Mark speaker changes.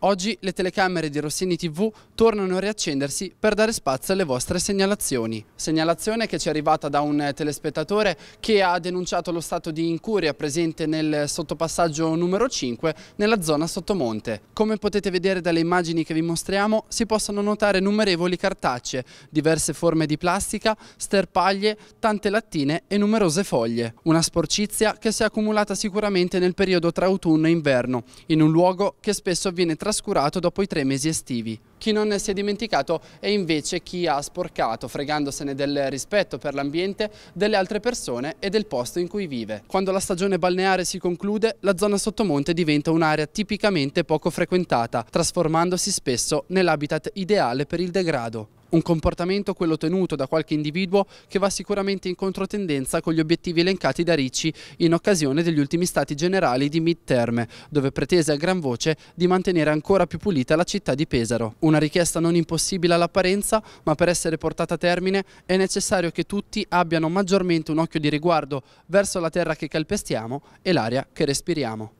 Speaker 1: Oggi le telecamere di Rossini TV tornano a riaccendersi per dare spazio alle vostre segnalazioni. Segnalazione che ci è arrivata da un telespettatore che ha denunciato lo stato di incuria presente nel sottopassaggio numero 5 nella zona Sottomonte. Come potete vedere dalle immagini che vi mostriamo si possono notare innumerevoli cartacce, diverse forme di plastica, sterpaglie, tante lattine e numerose foglie. Una sporcizia che si è accumulata sicuramente nel periodo tra autunno e inverno, in un luogo che spesso viene trattato trascurato dopo i tre mesi estivi. Chi non si è dimenticato è invece chi ha sporcato, fregandosene del rispetto per l'ambiente, delle altre persone e del posto in cui vive. Quando la stagione balneare si conclude, la zona sottomonte diventa un'area tipicamente poco frequentata, trasformandosi spesso nell'habitat ideale per il degrado un comportamento quello tenuto da qualche individuo che va sicuramente in controtendenza con gli obiettivi elencati da Ricci in occasione degli ultimi stati generali di midterm, dove pretese a gran voce di mantenere ancora più pulita la città di Pesaro. Una richiesta non impossibile all'apparenza, ma per essere portata a termine è necessario che tutti abbiano maggiormente un occhio di riguardo verso la terra che calpestiamo e l'aria che respiriamo.